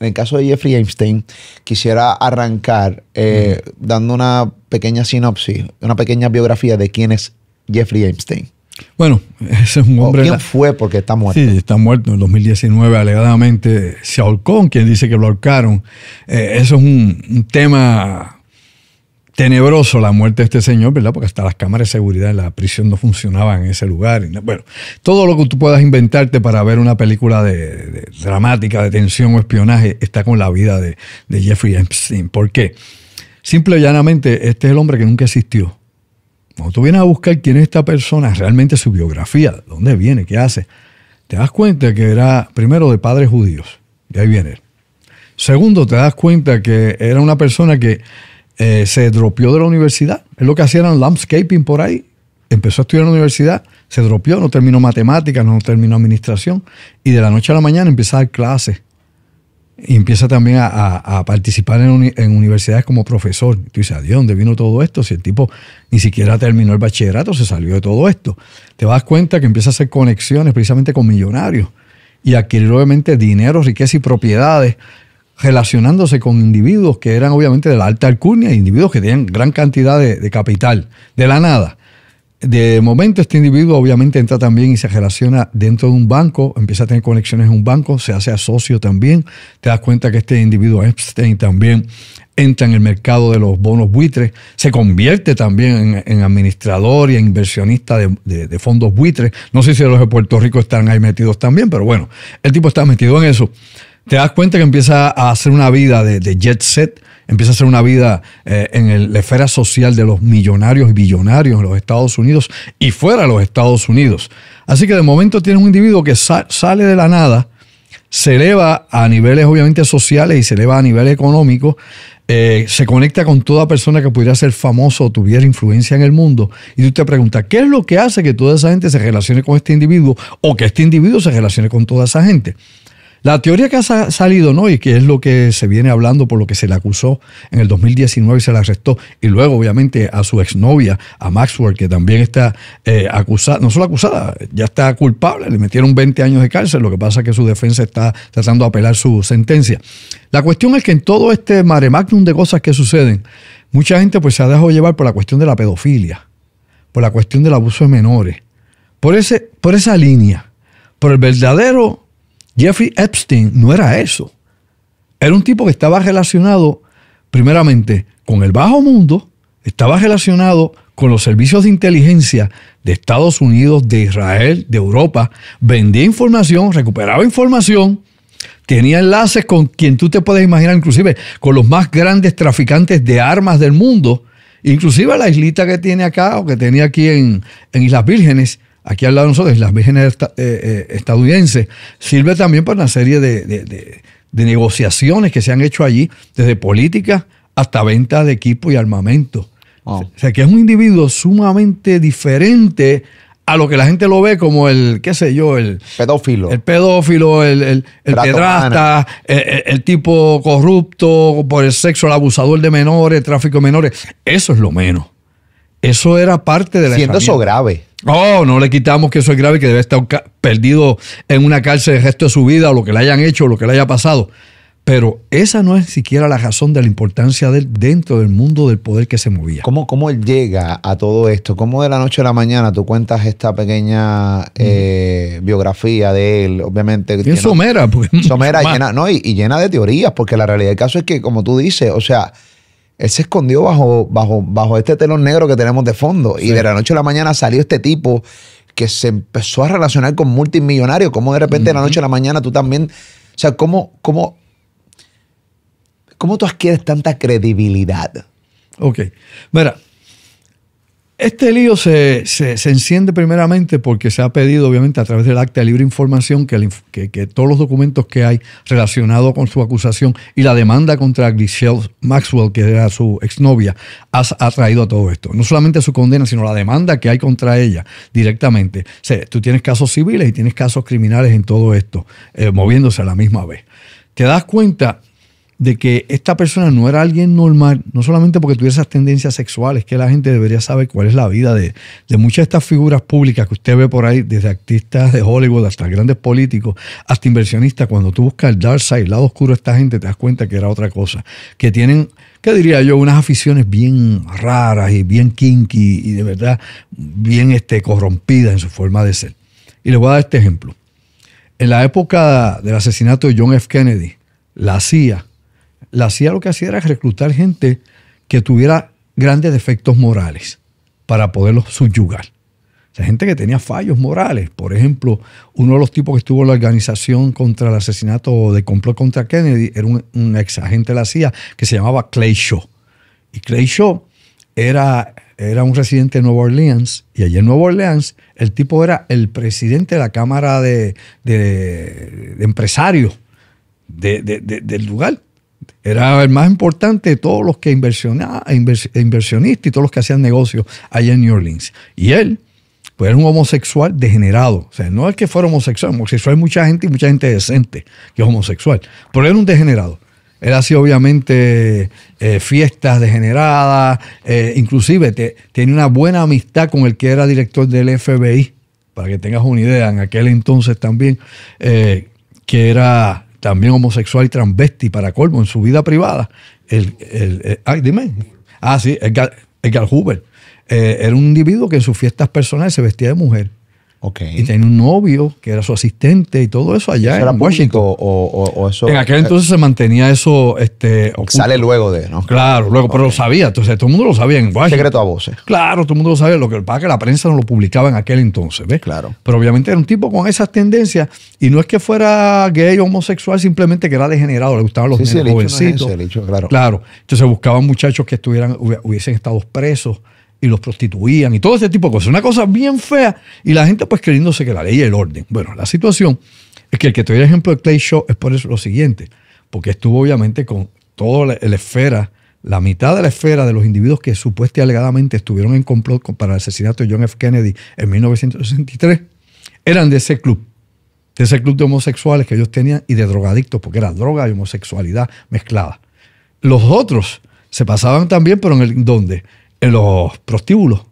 En el caso de Jeffrey Einstein, quisiera arrancar eh, dando una pequeña sinopsis, una pequeña biografía de quién es Jeffrey Einstein. Bueno, ese es un hombre. ¿Quién fue? Porque está muerto. Sí, está muerto. En 2019, alegadamente, se ahorcó. Quien dice que lo ahorcaron. Eh, eso es un tema tenebroso la muerte de este señor, ¿verdad? Porque hasta las cámaras de seguridad en la prisión no funcionaban en ese lugar. Bueno, todo lo que tú puedas inventarte para ver una película de, dramática, de tensión o espionaje, está con la vida de, Jeffrey Epstein. ¿Por qué? Simple y llanamente, este es el hombre que nunca existió. Cuando tú vienes a buscar quién es esta persona, realmente su biografía, dónde viene, qué hace, te das cuenta que era primero de padres judíos, y ahí viene Segundo, te das cuenta que era una persona que eh, se dropeó de la universidad. Es lo que hacían en landscaping por ahí. Empezó a estudiar en la universidad, se dropeó, no terminó matemáticas, no terminó administración. Y de la noche a la mañana empieza a dar clases. Y empieza también a, participar en, universidades como profesor. tú dices, ¿de dónde vino todo esto? Si el tipo ni siquiera terminó el bachillerato, se salió de todo esto. Te das cuenta que empieza a hacer conexiones precisamente con millonarios y adquirir obviamente dinero, riqueza y propiedades relacionándose con individuos que eran obviamente de la alta alcurnia, individuos que tenían gran cantidad de, capital, de la nada. De momento este individuo obviamente entra también y se relaciona dentro de un banco, empieza a tener conexiones en un banco, se hace socio también, te das cuenta que este individuo Epstein también entra en el mercado de los bonos buitres, se convierte también en, administrador y en inversionista de, de, fondos buitres. No sé si los de Puerto Rico están ahí metidos también, pero bueno, el tipo está metido en eso te das cuenta que empieza a hacer una vida de, jet set, empieza a hacer una vida eh, en la esfera social de los millonarios y billonarios en los Estados Unidos y fuera de los Estados Unidos. Así que de momento tienes un individuo que sale de la nada, se eleva a niveles obviamente sociales y se eleva a niveles económicos, eh, se conecta con toda persona que pudiera ser famoso o tuviera influencia en el mundo. Y tú te preguntas, ¿qué es lo que hace que toda esa gente se relacione con este individuo o que este individuo se relacione con toda esa gente? La teoría que ha salido, ¿no? Y que es lo que se viene hablando por lo que se le acusó en el 2019 y se le arrestó. Y luego, obviamente, a su exnovia, a Maxwell, que también está eh, acusada, no solo acusada, ya está culpable, le metieron 20 años de cárcel. Lo que pasa es que su defensa está tratando de apelar su sentencia. La cuestión es que en todo este mare magnum de cosas que suceden, mucha gente pues se ha dejado llevar por la cuestión de la pedofilia, por la cuestión del abuso de menores, por, ese, por esa línea, por el verdadero Jeffrey Epstein no era eso. Era un tipo que estaba relacionado, primeramente, con el bajo mundo, estaba relacionado con los servicios de inteligencia de Estados Unidos, de Israel, de Europa, vendía información, recuperaba información, tenía enlaces con quien tú te puedes imaginar, inclusive con los más grandes traficantes de armas del mundo, inclusive la islita que tiene acá o que tenía aquí en, en Islas Vírgenes, aquí al lado de nosotros, las vírgenes eh, eh, estadounidenses, sirve también para una serie de, negociaciones que se han hecho allí, desde política hasta venta de equipo y armamento. O sea, que es un individuo sumamente diferente a lo que la gente lo ve como el, qué sé yo, el pedófilo. El pedófilo, el, el pedrasta, el, tipo corrupto por el sexo, el abusador de menores, el tráfico de menores. Eso es lo menos. Eso era parte de la... Siendo eso grave. Oh, no le quitamos que eso es grave, que debe estar perdido en una cárcel el resto de su vida, o lo que le hayan hecho, o lo que le haya pasado. Pero esa no es siquiera la razón de la importancia de él dentro del mundo del poder que se movía. ¿Cómo, él llega a todo esto? ¿Cómo de la noche a la mañana tú cuentas esta pequeña mm. eh, biografía de él? Obviamente. es somera, pues. Somera, no, y, y llena de teorías, porque la realidad del caso es que, como tú dices, o sea, él se escondió bajo, bajo, bajo este telón negro que tenemos de fondo. Y de la noche a la mañana salió este tipo que se empezó a relacionar con multimillonarios. ¿Cómo de repente de la noche a la mañana tú también. O sea, ¿cómo, cómo, cómo tú adquieres tanta credibilidad? Ok. Mira, este lío se, se, enciende primeramente porque se ha pedido, obviamente, a través del acta de libre información que, todos los documentos que hay relacionados con su acusación y la demanda contra Griselle Maxwell, que era su exnovia, ha, traído a todo esto. No solamente su condena, sino la demanda que hay contra ella directamente. tú tienes casos civiles y tienes casos criminales en todo esto, eh, moviéndose a la misma vez. Te das cuenta de que esta persona no era alguien normal, no solamente porque tuviera esas tendencias sexuales, que la gente debería saber cuál es la vida de, muchas de estas figuras públicas que usted ve por ahí, desde artistas de Hollywood hasta grandes políticos, hasta inversionistas. Cuando tú buscas el dark side, el lado oscuro de esta gente, te das cuenta que era otra cosa. Que tienen, ¿qué diría yo? Unas aficiones bien raras y bien kinky y de verdad bien este, corrompidas en su forma de ser. Y les voy a dar este ejemplo. En la época del asesinato de John F. Kennedy, la CIA la CIA lo que hacía era reclutar gente que tuviera grandes defectos morales para poderlos subyugar. O sea, gente que tenía fallos morales. Por ejemplo, uno de los tipos que estuvo en la organización contra el asesinato de complot contra Kennedy era un, ex agente de la CIA que se llamaba Clay Shaw. Y Clay Shaw era, era un residente de Nueva Orleans. Y allí en Nueva Orleans, el tipo era el presidente de la Cámara de, Empresarios del lugar. Era el más importante de todos los que inversionistas y todos los que hacían negocios allá en New Orleans. Y él, pues era un homosexual degenerado. O sea, no es que fuera homosexual, homosexual hay mucha gente y mucha gente decente que es homosexual, pero era un degenerado. Él hacía obviamente eh, fiestas degeneradas, eh, inclusive te, tenía una buena amistad con el que era director del FBI, para que tengas una idea, en aquel entonces también, eh, que era también homosexual y transvesti para colmo en su vida privada. El, el, ay, dime. Ah, sí, eh, era un individuo que en sus fiestas personales se vestía de mujer Okay. Y tenía un novio que era su asistente y todo eso allá. en era Washington. O, eso, en aquel eh, entonces se mantenía eso. Este, Sale luego de, ¿no? Claro, luego, pero lo sabía. Entonces, todo el mundo lo sabía Secreto a voces. Claro, todo el mundo lo sabía. Lo que pasa es que la prensa no lo publicaba en aquel entonces, ¿ves? Claro. Pero obviamente era un tipo con esas tendencias. Y no es que fuera gay o homosexual, simplemente que era degenerado. Le gustaban los sí, jovencitos. claro. claro. Entonces buscaban muchachos que estuvieran, hubiesen estado presos y los prostituían y todo ese tipo de cosas. Una cosa bien fea y la gente pues creyéndose que la ley y el orden. Bueno, la situación es que el que te doy el ejemplo de Clay Shaw es por eso lo siguiente, porque estuvo obviamente con toda la, esfera, la mitad de la esfera de los individuos que supuestamente alegadamente estuvieron en complot para el asesinato de John F. Kennedy en 1963, eran de ese club de ese club de homosexuales que ellos tenían y de drogadictos, porque era droga y homosexualidad mezclada. Los otros se pasaban también, pero en el, ¿dónde? en los prostíbulos. O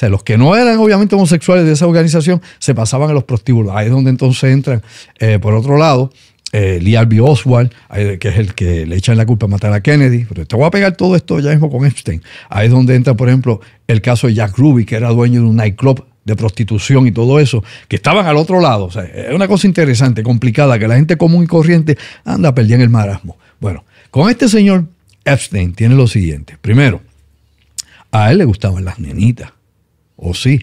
sea, los que no eran obviamente homosexuales de esa organización se pasaban a los prostíbulos. Ahí es donde entonces entran, eh, por otro lado, eh, Lee Harvey Oswald, que es el que le echan la culpa a matar a Kennedy, pero te voy a pegar todo esto ya mismo con Epstein. Ahí es donde entra, por ejemplo, el caso de Jack Ruby, que era dueño de un nightclub de prostitución y todo eso, que estaban al otro lado. O sea, es una cosa interesante, complicada, que la gente común y corriente anda perdiendo el marasmo. Bueno, con este señor Epstein tiene lo siguiente. Primero, a él le gustaban las nenitas, o sí.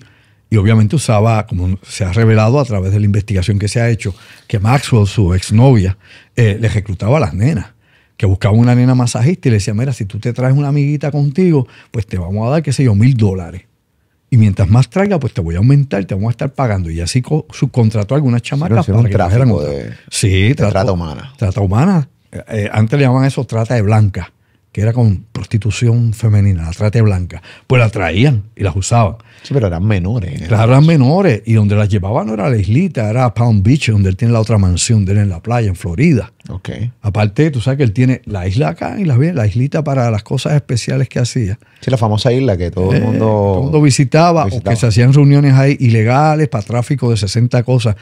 Y obviamente usaba, como se ha revelado a través de la investigación que se ha hecho, que Maxwell, su exnovia, eh, le reclutaba a las nenas que buscaba una nena masajista y le decía, mira, si tú te traes una amiguita contigo, pues te vamos a dar, qué sé yo, mil dólares. Y mientras más traiga, pues te voy a aumentar, te vamos a estar pagando. Y así subcontrató a algunas chamacas para que de, Sí, trata, humana. Trata humana. Eh, eh, antes le llamaban eso trata de blanca que era con prostitución femenina, la trate blanca, pues la traían y las usaban. Sí, pero eran menores. Claro, eran menores. Y donde las llevaban no era la islita, era Pound Beach, donde él tiene la otra mansión de él en la playa, en Florida. Ok. Aparte, tú sabes que él tiene la isla acá y la, la islita para las cosas especiales que hacía. Sí, la famosa isla que todo el eh, mundo, todo el mundo visitaba, visitaba, o que se hacían reuniones ahí ilegales para tráfico de 60 cosas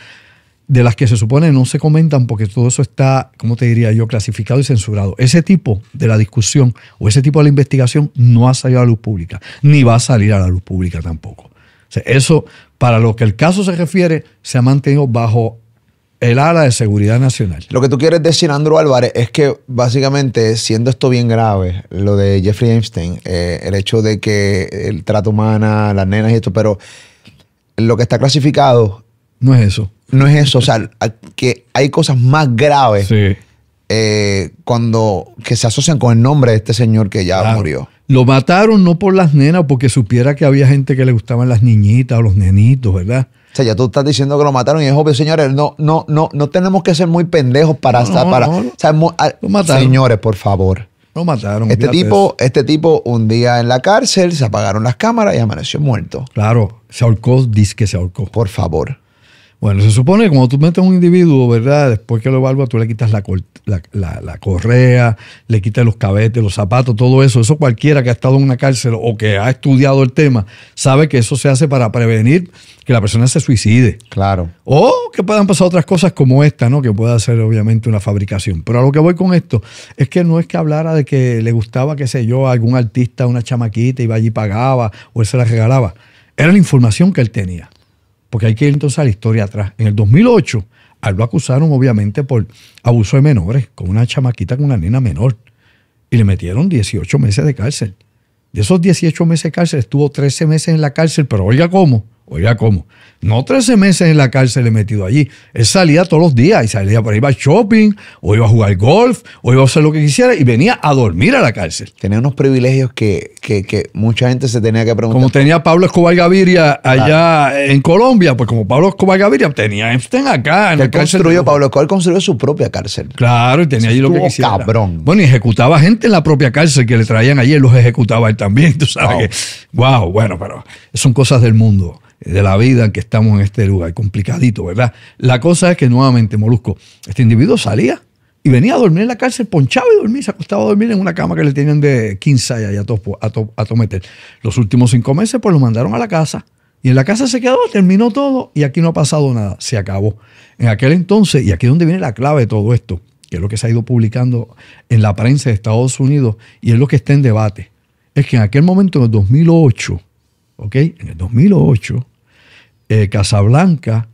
de las que se supone no se comentan porque todo eso está, como te diría yo, clasificado y censurado. Ese tipo de la discusión o ese tipo de la investigación no ha salido a la luz pública, ni va a salir a la luz pública tampoco. eso, para lo que el caso se refiere, se ha mantenido bajo el ala de seguridad nacional. Lo que tú quieres decir, Andrés Álvarez, es que básicamente, siendo esto bien grave, lo de Jeffrey Einstein, eh, el hecho de que el trato humana, las nenas y esto, pero lo que está clasificado... No es eso no es eso. O sea, que hay cosas más graves eh, cuando que se asocian con el nombre de este señor que ya murió. Lo mataron no por las nenas, porque supiera que había gente que le gustaban las niñitas o los nenitos, ¿verdad? O sea, ya tú estás diciendo que lo mataron y es obvio, señores, no, no, no, no tenemos que ser muy pendejos para, estar, para, ah, lo mataron. señores, por favor. Lo mataron. Este tipo, este tipo, un día en la cárcel, se apagaron las cámaras y amaneció muerto. Claro, se ahorcó, dice que se ahorcó. Por favor. Bueno, se supone que cuando tú metes a un individuo, ¿verdad? Después que lo evalúa, tú le quitas la, correa, le quitas los cabetes, los zapatos, todo eso. Eso cualquiera que ha estado en una cárcel o que ha estudiado el tema sabe que eso se hace para prevenir que la persona se suicide. Claro. O que puedan pasar otras cosas como esta, ¿no? Que pueda ser obviamente una fabricación. Pero a lo que voy con esto es que no es que hablara de que le gustaba, qué sé yo, algún artista, una chamaquita, iba allí pagaba o él se la regalaba. Era la información que él tenía porque hay que ir entonces a la historia atrás. En el 2008, a lo acusaron obviamente por abuso de menores, con una chamaquita, con una nena menor, y le metieron 18 meses de cárcel. De esos 18 meses de cárcel, estuvo 13 meses en la cárcel, pero oiga cómo, Oiga, ¿cómo? No 13 meses en la cárcel he metido allí. Él salía todos los días y salía para ir a shopping, o iba a jugar golf, o iba a hacer lo que quisiera y venía a dormir a la cárcel. Tenía unos privilegios que, que, mucha gente se tenía que preguntar. Como tenía Pablo Escobar Gaviria allá en Colombia, pues como Pablo Escobar Gaviria tenía Epstein acá en el cárcel. Pablo Escobar construyó su propia cárcel. Claro, y tenía allí lo que quisiera. cabrón. Bueno, y ejecutaba gente en la propia cárcel que le traían allí, y los ejecutaba él también, tú sabes Wow, bueno, pero son cosas del mundo de la vida en que estamos en este lugar. Complicadito, ¿verdad? La cosa es que nuevamente, Molusco, este individuo salía y venía a dormir en la cárcel, ponchaba y dormía. se acostaba a dormir en una cama que le tenían de 15 y a, to, a, to, a Tometer. Los últimos cinco meses, pues lo mandaron a la casa. Y en la casa se quedó, terminó todo y aquí no ha pasado nada, se acabó. En aquel entonces, y aquí es donde viene la clave de todo esto, que es lo que se ha ido publicando en la prensa de Estados Unidos y es lo que está en debate, es que en aquel momento, en el 2008, ¿ok? En el 2008, eh, Casablanca,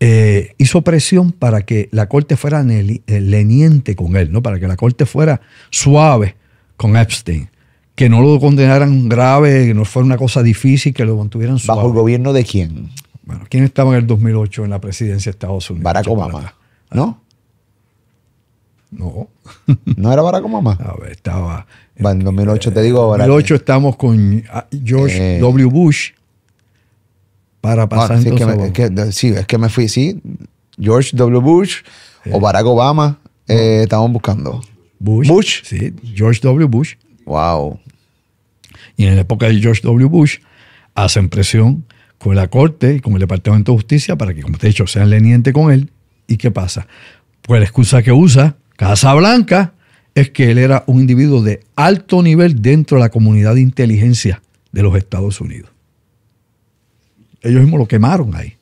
eh, hizo presión para que la corte fuera eh, leniente con él, ¿no? para que la corte fuera suave con Epstein, que no lo condenaran grave, que no fuera una cosa difícil, que lo mantuvieran suave. ¿Bajo el gobierno de quién? Bueno, ¿quién estaba en el 2008 en la presidencia de Estados Unidos? Barack Obama, ¿no? No. ¿No era Barack Obama? A ver, estaba... En 2008 te digo... En 2008 estamos con ah, George W. Bush para ah, pasar. sí, es que me, fui, sí. George W. Bush o Barack Obama eh, estaban buscando. Bush. Sí, George W. Bush. Wow. Y en la época de George W. Bush hacen presión con la Corte y con el Departamento de Justicia para que, como te he dicho, sean lenientes con él. ¿Y qué pasa? Pues la excusa que usa Casa Blanca es que él era un individuo de alto nivel dentro de la comunidad de inteligencia de los Estados Unidos ellos mismos lo quemaron ahí.